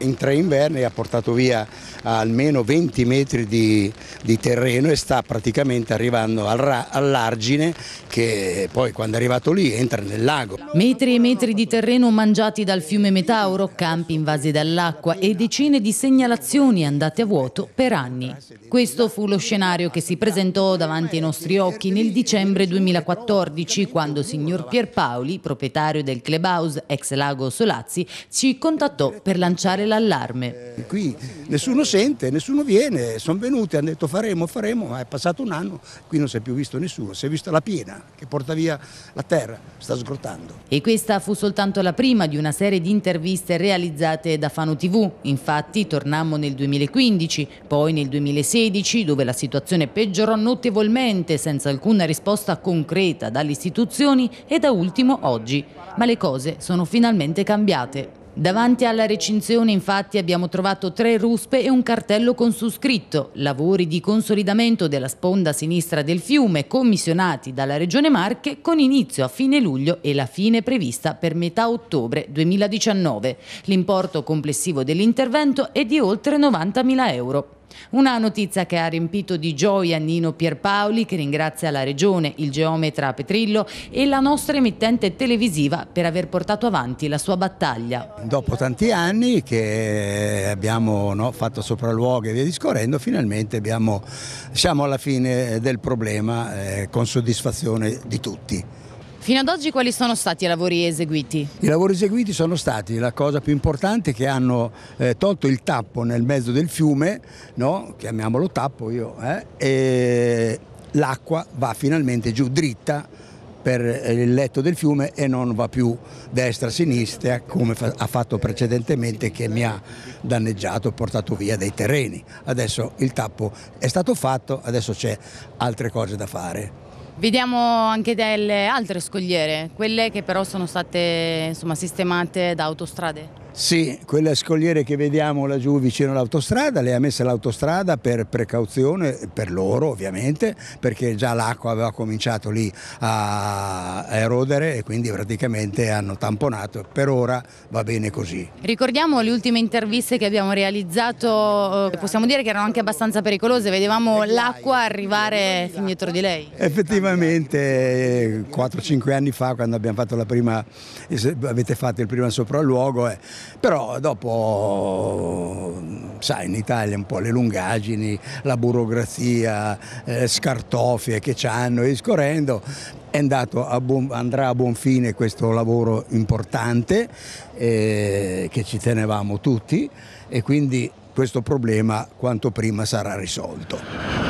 in tre inverni ha portato via almeno 20 metri di, di terreno e sta praticamente arrivando al all'argine che poi quando è arrivato lì entra nel lago. Metri e metri di terreno mangiati dal fiume Metauro, campi invasi dall'acqua e decine di segnalazioni andate a vuoto per anni. Questo fu lo scenario che si presentò davanti ai nostri occhi nel dicembre 2014 quando signor Pierpaoli, proprietario del clubhouse ex lago Solazzi, ci contattò per lanciare l'allarme. Eh, qui nessuno sente, nessuno viene, sono venuti, hanno detto faremo, faremo, ma è passato un anno, qui non si è più visto nessuno, si è vista la piena che porta via la terra, sta sgrottando. E questa fu soltanto la prima di una serie di interviste realizzate da Fano TV, infatti tornammo nel 2015, poi nel 2016 dove la situazione peggiorò notevolmente senza alcuna risposta concreta dalle istituzioni e da ultimo oggi, ma le cose sono finalmente cambiate. Davanti alla recinzione infatti abbiamo trovato tre ruspe e un cartello con su scritto lavori di consolidamento della sponda sinistra del fiume commissionati dalla Regione Marche con inizio a fine luglio e la fine prevista per metà ottobre 2019. L'importo complessivo dell'intervento è di oltre 90.000 euro. Una notizia che ha riempito di gioia Nino Pierpaoli, che ringrazia la Regione, il geometra Petrillo e la nostra emittente televisiva per aver portato avanti la sua battaglia. Dopo tanti anni che abbiamo no, fatto sopralluoghi e via discorrendo, finalmente abbiamo, siamo alla fine del problema eh, con soddisfazione di tutti. Fino ad oggi quali sono stati i lavori eseguiti? I lavori eseguiti sono stati la cosa più importante che hanno eh, tolto il tappo nel mezzo del fiume, no? chiamiamolo tappo io, eh? e l'acqua va finalmente giù dritta per eh, il letto del fiume e non va più destra-sinistra come fa ha fatto precedentemente che mi ha danneggiato, portato via dei terreni. Adesso il tappo è stato fatto, adesso c'è altre cose da fare. Vediamo anche delle altre scogliere, quelle che però sono state insomma, sistemate da autostrade. Sì, quelle scogliere che vediamo laggiù vicino all'autostrada, le ha messe l'autostrada per precauzione, per loro ovviamente, perché già l'acqua aveva cominciato lì a erodere e quindi praticamente hanno tamponato. Per ora va bene così. Ricordiamo le ultime interviste che abbiamo realizzato, eh, possiamo dire che erano anche abbastanza pericolose, vedevamo l'acqua arrivare fin dietro di lei. Effettivamente 4-5 anni fa quando abbiamo fatto la prima, eh, avete fatto il primo sopralluogo, eh, però dopo, sai, in Italia un po' le lungaggini, la burocrazia, le eh, scartofie che ci hanno e scorrendo, a buon, andrà a buon fine questo lavoro importante eh, che ci tenevamo tutti e quindi questo problema quanto prima sarà risolto.